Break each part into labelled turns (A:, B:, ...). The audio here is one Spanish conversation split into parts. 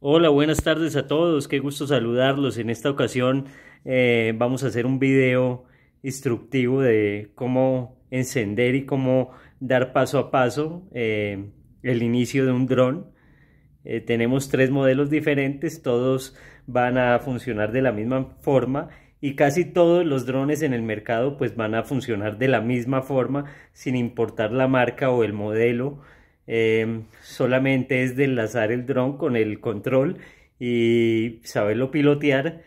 A: Hola, buenas tardes a todos, qué gusto saludarlos. En esta ocasión eh, vamos a hacer un video instructivo de cómo encender y cómo dar paso a paso eh, el inicio de un dron. Eh, tenemos tres modelos diferentes, todos van a funcionar de la misma forma y casi todos los drones en el mercado pues van a funcionar de la misma forma sin importar la marca o el modelo Em, solamente es de enlazar el dron con el control y saberlo pilotear.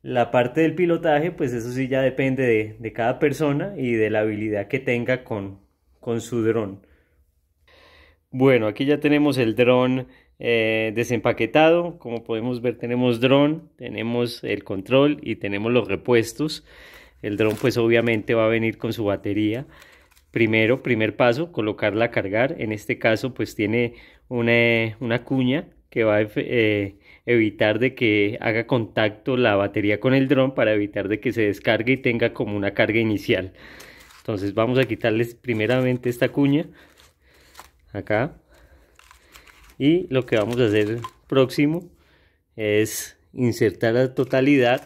A: La parte del pilotaje, pues eso sí ya depende de, cada persona y de la habilidad que tenga con, con su dron. Bueno, aquí ya tenemos el dron eh, desempaquetado. Como podemos ver, tenemos dron, tenemos el control y tenemos los repuestos. El dron pues obviamente va a venir con su batería. Primero, primer paso, colocarla a cargar. En este caso, pues tiene una, cuña que va a eh, evitar de que haga contacto la batería con el dron para evitar de que se descargue y tenga como una carga inicial. Entonces vamos a quitarles primeramente esta cuña acá y lo que vamos a hacer próximo es insertar a totalidad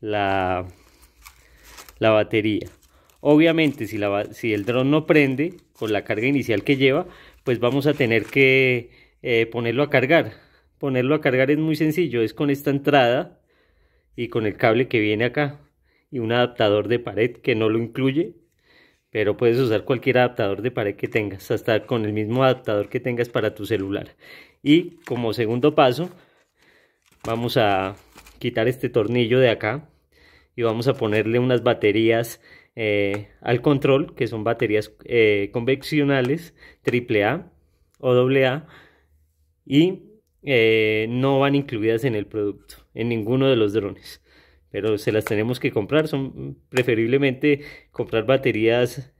A: la, la batería. Obviamente, si, el dron no prende con la carga inicial que lleva, pues vamos a tener que eh, ponerlo a cargar. Ponerlo a cargar es muy sencillo, es con esta entrada y con el cable que viene acá y un adaptador de pared que no lo incluye, pero puedes usar cualquier adaptador de pared que tengas, hasta con el mismo adaptador que tengas para tu celular. Y como segundo paso, vamos a quitar este tornillo de acá y vamos a ponerle unas baterías eh, al control, que son baterías eh, convencionales AAA o AA, y eh, no van incluidas en el producto, en ninguno de los drones. Pero se las tenemos que comprar, son preferiblemente comprar baterías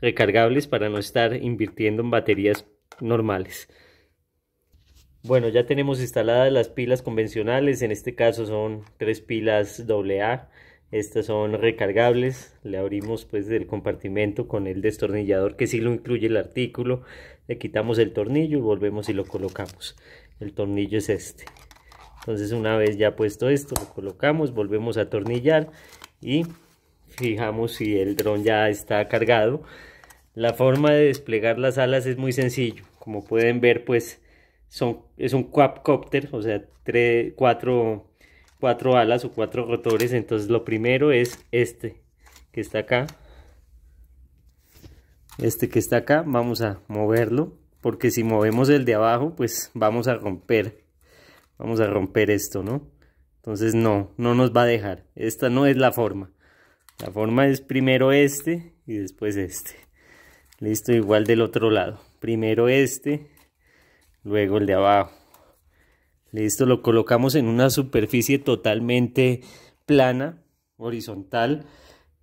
A: recargables para no estar invirtiendo en baterías normales. Bueno, ya tenemos instaladas las pilas convencionales, en este caso son tres pilas AA estas son recargables, le abrimos pues el compartimento con el destornillador que sí lo incluye el artículo. Le quitamos el tornillo y volvemos y lo colocamos. El tornillo es este. Entonces una vez ya puesto esto, lo colocamos, volvemos a atornillar y fijamos si el dron ya está cargado. La forma de desplegar las alas es muy sencillo. Como pueden ver pues son, es un quadcopter, o sea, cuatro cuatro alas o cuatro rotores. Entonces lo primero es este que está acá. Este que está acá vamos a moverlo porque si movemos el de abajo pues vamos a romper. Vamos a romper esto, ¿no? Entonces no, no nos va a dejar. Esta no es la forma. La forma es primero este y después este. Listo, igual del otro lado. Primero este, luego el de abajo. Listo, lo colocamos en una superficie totalmente plana, horizontal.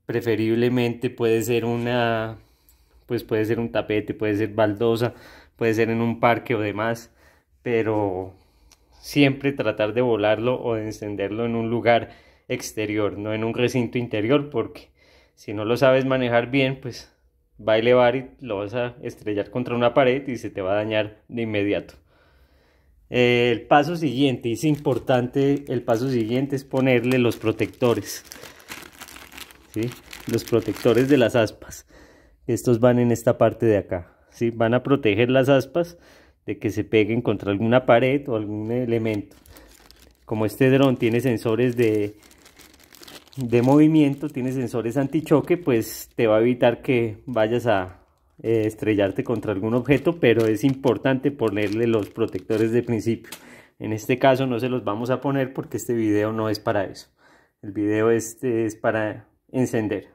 A: Preferiblemente puede ser una, pues puede ser un tapete, puede ser baldosa, puede ser en un parque o demás, pero siempre tratar de volarlo o de encenderlo en un lugar exterior, no en un recinto interior, porque si no lo sabes manejar bien, pues va a elevar y lo vas a estrellar contra una pared y se te va a dañar de inmediato. Eh, el paso siguiente, es importante, el paso siguiente es ponerle los protectores. Los protectores de las aspas. Estos van en esta parte de acá. ¿sí? Van a proteger las aspas de que se peguen contra alguna pared o algún elemento. Como este dron tiene sensores de, de movimiento, tiene sensores antichoque, pues te va a evitar que vayas a, eh, estrellarte contra algún objeto, pero es importante ponerle los protectores de principio. En este caso no se los vamos a poner porque este video no es para eso. El video este es para encender.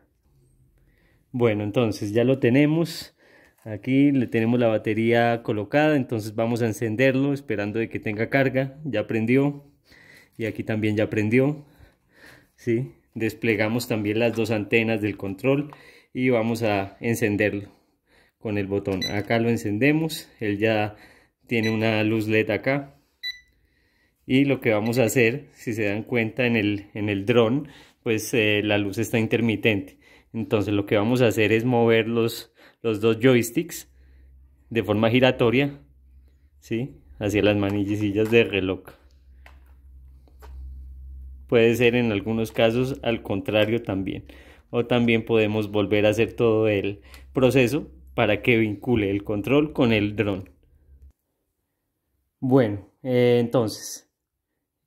A: Bueno, entonces ya lo tenemos. Aquí le tenemos la batería colocada, entonces vamos a encenderlo esperando de que tenga carga. Ya prendió y aquí también ya prendió. ¿sí? Desplegamos también las dos antenas del control y vamos a encenderlo con el botón. Acá lo encendemos, él ya tiene una luz LED acá. Y lo que vamos a hacer, si se dan cuenta en el, en el dron, pues eh, la luz está intermitente. Entonces lo que vamos a hacer es mover los, dos joysticks de forma giratoria, ¿sí? Hacia las manillas de reloj. Puede ser en algunos casos al contrario también. O también podemos volver a hacer todo el proceso para que vincule el control con el dron. Bueno, eh, entonces,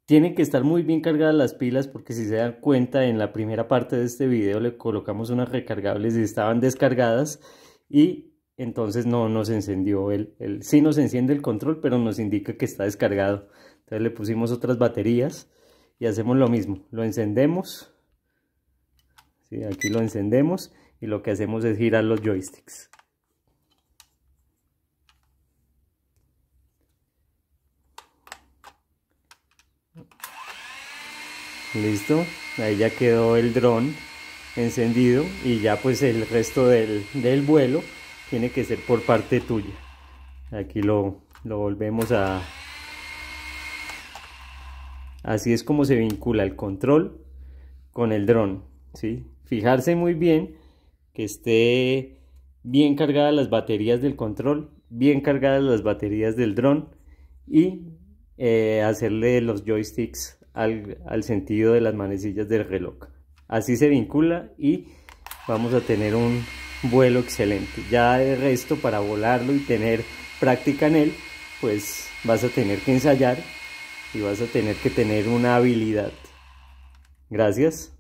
A: tienen que estar muy bien cargadas las pilas porque si se dan cuenta en la primera parte de este video le colocamos unas recargables y estaban descargadas y entonces no nos encendió el, el sí nos enciende el control pero nos indica que está descargado. Entonces le pusimos otras baterías y hacemos lo mismo, lo encendemos, ¿sí? aquí lo encendemos y lo que hacemos es girar los joysticks. listo ahí ya quedó el dron encendido y ya pues el resto del, vuelo tiene que ser por parte tuya aquí lo, volvemos a así es como se vincula el control con el dron ¿sí? fijarse muy bien que esté bien cargadas las baterías del control bien cargadas las baterías del dron y eh, hacerle los joysticks al, sentido de las manecillas del reloj. Así se vincula y vamos a tener un vuelo excelente. Ya el resto, para volarlo y tener práctica en él, pues vas a tener que ensayar y vas a tener que tener una habilidad. Gracias.